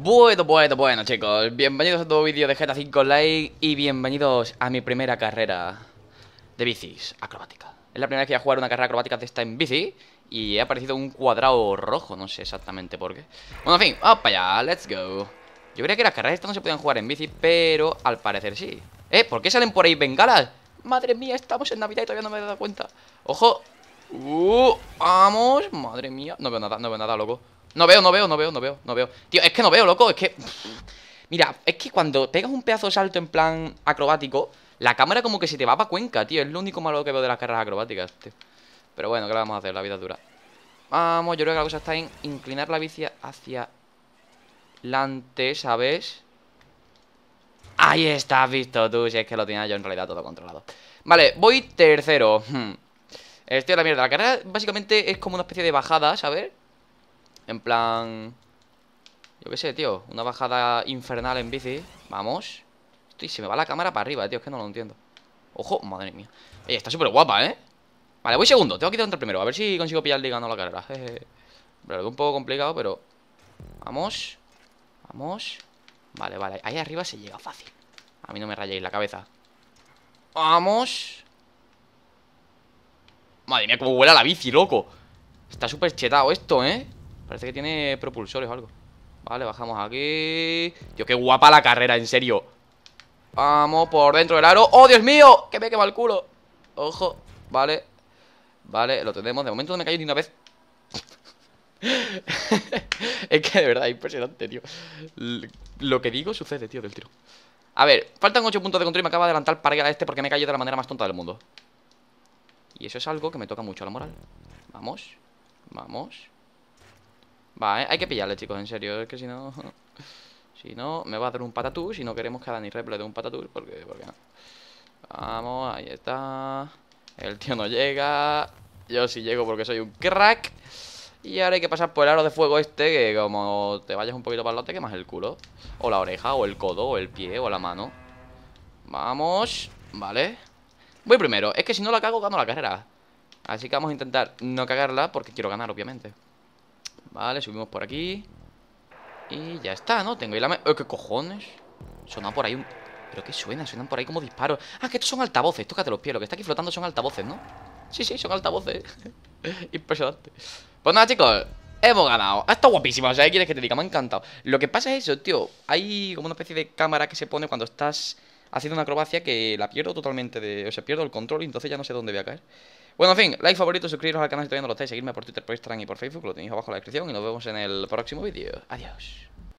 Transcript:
Bueno, bueno, bueno chicos, bienvenidos a un vídeo de GTA 5 Online y bienvenidos a mi primera carrera de bicis acrobática. Es la primera vez que voy a jugar una carrera acrobática de esta en bici y ha aparecido un cuadrado rojo, no sé exactamente por qué. Bueno, en fin, vamos para allá, let's go. Yo creía que las carreras estas no se podían jugar en bici, pero al parecer sí. ¿Eh? ¿Por qué salen por ahí bengalas? Madre mía, estamos en Navidad y todavía no me he dado cuenta. ¡Ojo! ¡Uh! ¡Vamos! Madre mía, no veo nada, no veo nada, loco. No veo, no veo, no veo, no veo, no veo. Tío, es que no veo, loco, es que... Mira, es que cuando pegas un pedazo salto en plan acrobático, la cámara como que se te va para cuenca, tío. Es lo único malo que veo de las carreras acrobáticas, tío. Pero bueno, ¿qué le vamos a hacer? La vida dura. Vamos, yo creo que la cosa está en inclinar la bici hacia adelante, ¿sabes? Ahí está, visto tú. Si es que lo tenía yo en realidad todo controlado. Vale, voy tercero. Hmm. Estoy la mierda. La carrera básicamente es como una especie de bajada, ¿sabes? En plan... Yo qué sé, tío. Una bajada infernal en bici. Vamos. Y se me va la cámara para arriba, eh, tío. Es que no lo entiendo. Ojo, madre mía. está súper guapa, ¿eh? Vale, voy segundo. Tengo que entrar primero. A ver si consigo pillar ligando la carrera. Pero un poco complicado, pero... Vamos. Vamos. Vale, vale. Ahí arriba se llega fácil. A mí no me rayéis la cabeza. Vamos. Madre mía, cómo vuela la bici, loco. Está súper chetado esto, ¿eh? Parece que tiene propulsores o algo Vale, bajamos aquí Tío, qué guapa la carrera, en serio Vamos por dentro del aro ¡Oh, Dios mío! Que me quema el culo Ojo, vale Vale, lo tenemos De momento no me cayó ni una vez Es que de verdad es impresionante, tío Lo que digo sucede, tío, del tiro A ver, faltan 8 puntos de control Y me acaba de adelantar para ir a este Porque me caído de la manera más tonta del mundo Y eso es algo que me toca mucho la moral Vamos, vamos Va, eh, hay que pillarle, chicos, en serio. Es que si no... Si no, me va a dar un patatús si no queremos que a Dani Rep le dé un patatús porque, porque Vamos, ahí está. El tío no llega. Yo sí llego porque soy un crack. Y ahora hay que pasar por el aro de fuego este Que como te vayas un poquito para el lado te el culo O la oreja, o el codo, o el pie, o la mano Vamos Vale Voy primero, es que si no la cago gano la carrera Así que vamos a intentar no cagarla Porque quiero ganar, obviamente Vale, subimos por aquí Y ya está, ¿no? Tengo ahí la... Eh, ¿Qué cojones? Sonaba por ahí un... ¿Pero qué suena? Suenan por ahí como disparos Ah, que estos son altavoces, tócate los pies Lo que está aquí flotando son altavoces, ¿no? Sí, sí, son altavoces Impresionante Pues nada, chicos Hemos ganado. Ha estado guapísimo. O sea, ¿qué quieres que te diga? Me ha encantado. Lo que pasa es eso, tío. Hay como una especie de cámara que se pone cuando estás haciendo una acrobacia que la pierdo totalmente de... O sea, pierdo el control y entonces ya no sé dónde voy a caer. Bueno, en fin, like, favorito, suscribiros al canal si todavía no lo estáis, seguirme por Twitter, por Instagram y por Facebook, lo tenéis abajo en la descripción y nos vemos en el próximo vídeo. Adiós.